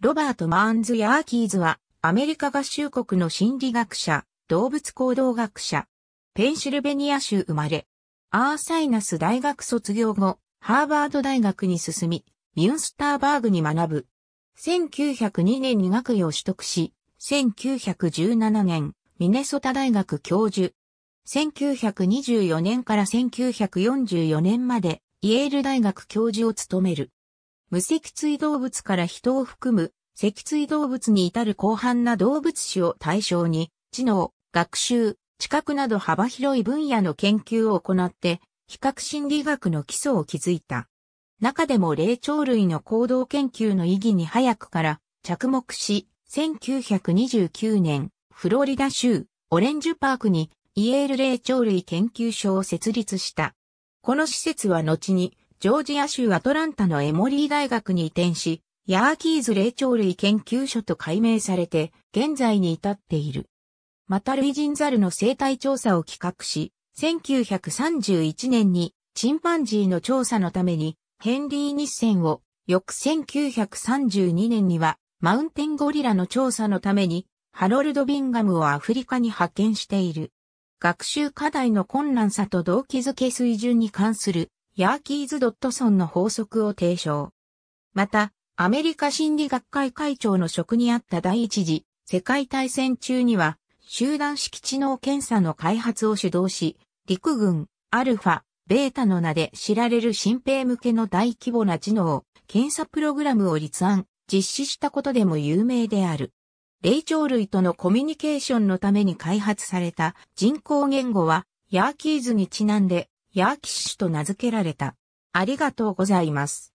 ロバート・マーンズ・ヤーキーズは、アメリカ合衆国の心理学者、動物行動学者、ペンシルベニア州生まれ、アーサイナス大学卒業後、ハーバード大学に進み、ミュンスターバーグに学ぶ。1902年に学位を取得し、1917年、ミネソタ大学教授。1924年から1944年まで、イェール大学教授を務める。無脊椎動物から人を含む脊椎動物に至る広範な動物種を対象に、知能、学習、知覚など幅広い分野の研究を行って、比較心理学の基礎を築いた。中でも霊長類の行動研究の意義に早くから着目し、1929年、フロリダ州、オレンジュパークに、イエール霊長類研究所を設立した。この施設は後に、ジョージア州アトランタのエモリー大学に移転し、ヤーキーズ霊長類研究所と改名されて、現在に至っている。また類人猿の生態調査を企画し、1931年にチンパンジーの調査のためにヘンリー・ニッセンを、翌1932年にはマウンテンゴリラの調査のためにハロルド・ビンガムをアフリカに派遣している。学習課題の困難さと動機づけ水準に関するヤーキーズ・ドットソンの法則を提唱。また、アメリカ心理学会会長の職にあった第一次世界大戦中には、集団式知能検査の開発を主導し、陸軍、アルファ、ベータの名で知られる新兵向けの大規模な知能、検査プログラムを立案、実施したことでも有名である。霊長類とのコミュニケーションのために開発された人工言語は、ヤーキーズにちなんで、ヤーキッシュと名付けられた。ありがとうございます。